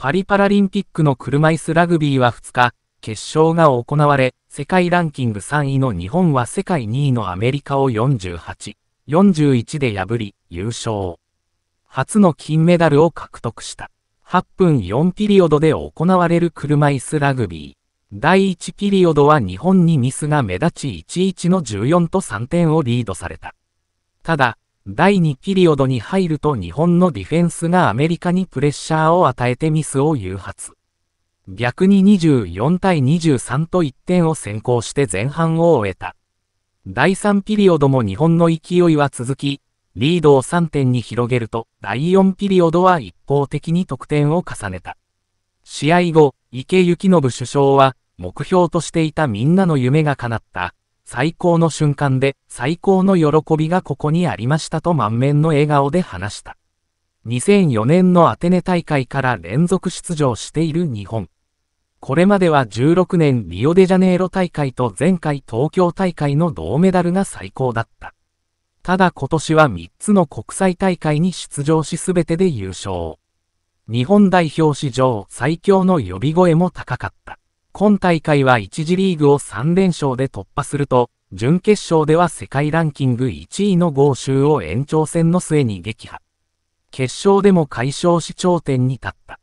パリパラリンピックの車椅子ラグビーは2日、決勝が行われ、世界ランキング3位の日本は世界2位のアメリカを48、41で破り、優勝。初の金メダルを獲得した。8分4ピリオドで行われる車椅子ラグビー。第1ピリオドは日本にミスが目立ち11の14と3点をリードされた。ただ、第2ピリオドに入ると日本のディフェンスがアメリカにプレッシャーを与えてミスを誘発。逆に24対23と1点を先行して前半を終えた。第3ピリオドも日本の勢いは続き、リードを3点に広げると、第4ピリオドは一方的に得点を重ねた。試合後、池幸信首相は、目標としていたみんなの夢が叶った。最高の瞬間で最高の喜びがここにありましたと満面の笑顔で話した。2004年のアテネ大会から連続出場している日本。これまでは16年リオデジャネイロ大会と前回東京大会の銅メダルが最高だった。ただ今年は3つの国際大会に出場し全てで優勝。日本代表史上最強の呼び声も高かった。今大会は1次リーグを3連勝で突破すると、準決勝では世界ランキング1位の豪州を延長戦の末に撃破。決勝でも解消し頂点に立った。